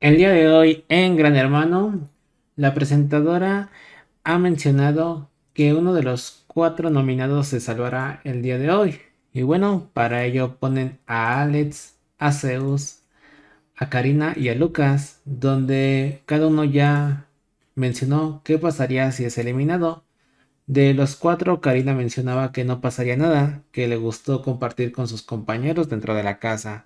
El día de hoy en Gran Hermano, la presentadora ha mencionado que uno de los cuatro nominados se salvará el día de hoy. Y bueno, para ello ponen a Alex, a Zeus, a Karina y a Lucas, donde cada uno ya mencionó qué pasaría si es eliminado. De los cuatro, Karina mencionaba que no pasaría nada, que le gustó compartir con sus compañeros dentro de la casa.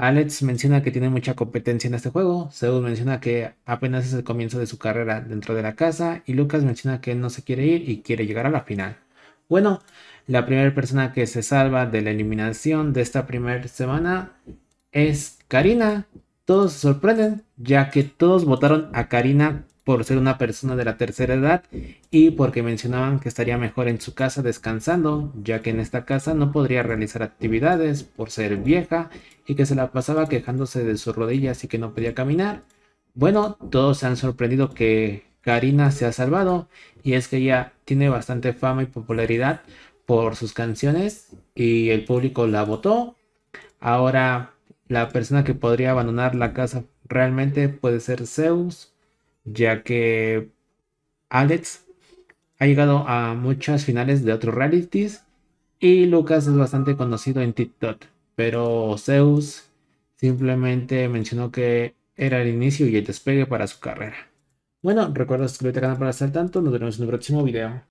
Alex menciona que tiene mucha competencia en este juego, Zeus menciona que apenas es el comienzo de su carrera dentro de la casa y Lucas menciona que no se quiere ir y quiere llegar a la final. Bueno, la primera persona que se salva de la eliminación de esta primera semana es Karina. Todos se sorprenden ya que todos votaron a Karina por ser una persona de la tercera edad y porque mencionaban que estaría mejor en su casa descansando, ya que en esta casa no podría realizar actividades por ser vieja y que se la pasaba quejándose de sus rodillas y que no podía caminar. Bueno, todos se han sorprendido que Karina se ha salvado y es que ella tiene bastante fama y popularidad por sus canciones y el público la votó. Ahora la persona que podría abandonar la casa realmente puede ser Zeus, ya que Alex ha llegado a muchas finales de otros realities y Lucas es bastante conocido en TikTok pero Zeus simplemente mencionó que era el inicio y el despegue para su carrera. Bueno, recuerda suscribirte al canal para estar tanto, nos vemos en el próximo video.